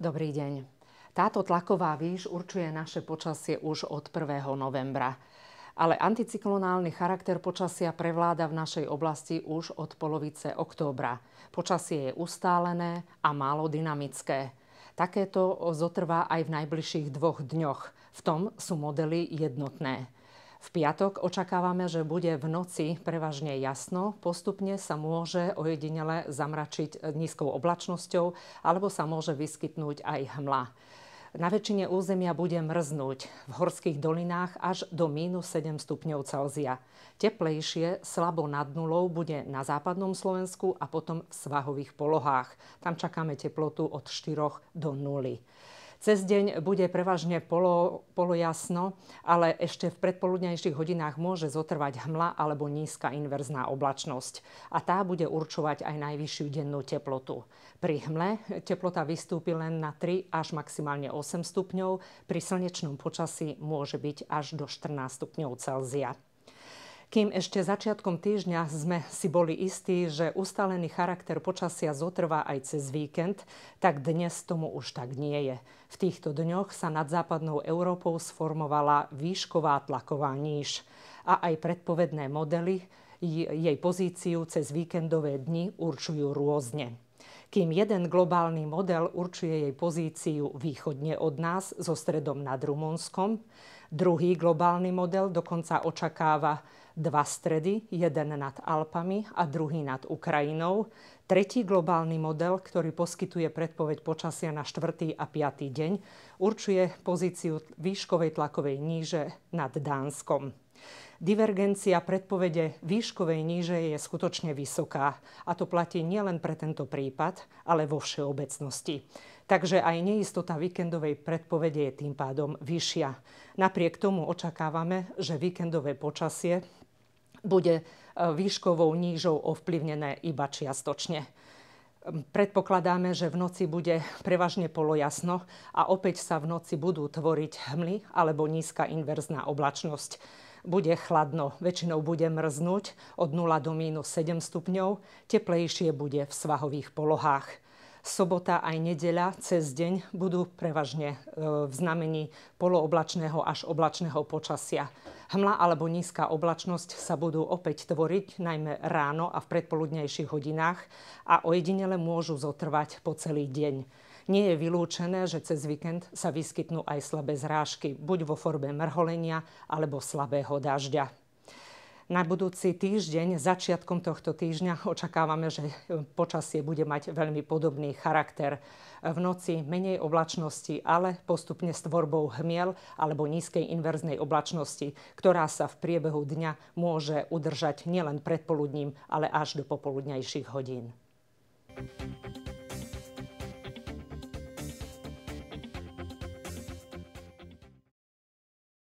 Dobrý deň. Táto tlaková výš určuje naše počasie už od 1. novembra. Ale anticyklonálny charakter počasia prevláda v našej oblasti už od polovice októbra. Počasie je ustálené a málo dynamické. Takéto zotrvá aj v najbližších dvoch dňoch. V tom sú modely jednotné. V piatok očakávame, že bude v noci prevažne jasno. Postupne sa môže ojedinele zamračiť nízkou oblačnosťou alebo sa môže vyskytnúť aj hmla. Na väčšine územia bude mrznúť, v horských dolinách až do mínus 7 stupňov Celzia. Teplejšie, slabo nad nulou, bude na západnom Slovensku a potom v svahových polohách. Tam čakáme teplotu od 4 do 0. Cez deň bude prevažne polo, polojasno, ale ešte v predpoludnejších hodinách môže zotrvať hmla alebo nízka inverzná oblačnosť. A tá bude určovať aj najvyššiu dennú teplotu. Pri hmle teplota vystúpi len na 3 až maximálne 8 stupňov, pri slnečnom počasí môže byť až do 14 stupňov Celzia kým ešte začiatkom týždňa sme si boli istí, že ustalený charakter počasia zotrvá aj cez víkend, tak dnes tomu už tak nie je. V týchto dňoch sa nad západnou Európou sformovala výšková tlaková níž a aj predpovedné modely jej pozíciu cez víkendové dni určujú rôzne kým jeden globálny model určuje jej pozíciu východne od nás so stredom nad Rumunskom, Druhý globálny model dokonca očakáva dva stredy, jeden nad Alpami a druhý nad Ukrajinou. Tretí globálny model, ktorý poskytuje predpoveď počasia na 4. a 5. deň, určuje pozíciu výškovej tlakovej níže nad Dánskom. Divergencia predpovede výškovej níže je skutočne vysoká a to platí nielen pre tento prípad, ale vo všeobecnosti. Takže aj neistota víkendovej predpovede je tým pádom vyššia. Napriek tomu očakávame, že víkendové počasie bude e, výškovou nížou ovplyvnené iba čiastočne. Predpokladáme, že v noci bude prevažne polojasno a opäť sa v noci budú tvoriť hmly alebo nízka inverzná oblačnosť. Bude chladno, väčšinou bude mrznúť od 0 do mínus 7 stupňov, teplejšie bude v svahových polohách. Sobota aj nedeľa cez deň budú prevažne e, v znamení polooblačného až oblačného počasia. Hmla alebo nízka oblačnosť sa budú opäť tvoriť najmä ráno a v predpoludnejších hodinách a ojedinele môžu zotrvať po celý deň. Nie je vylúčené, že cez víkend sa vyskytnú aj slabé zrážky, buď vo forme mrholenia alebo slabého dažďa. Na budúci týždeň, začiatkom tohto týždňa, očakávame, že počasie bude mať veľmi podobný charakter. V noci menej oblačnosti, ale postupne s tvorbou hmiel alebo nízkej inverznej oblačnosti, ktorá sa v priebehu dňa môže udržať nielen predpoludním, ale až do popoludnejších hodín.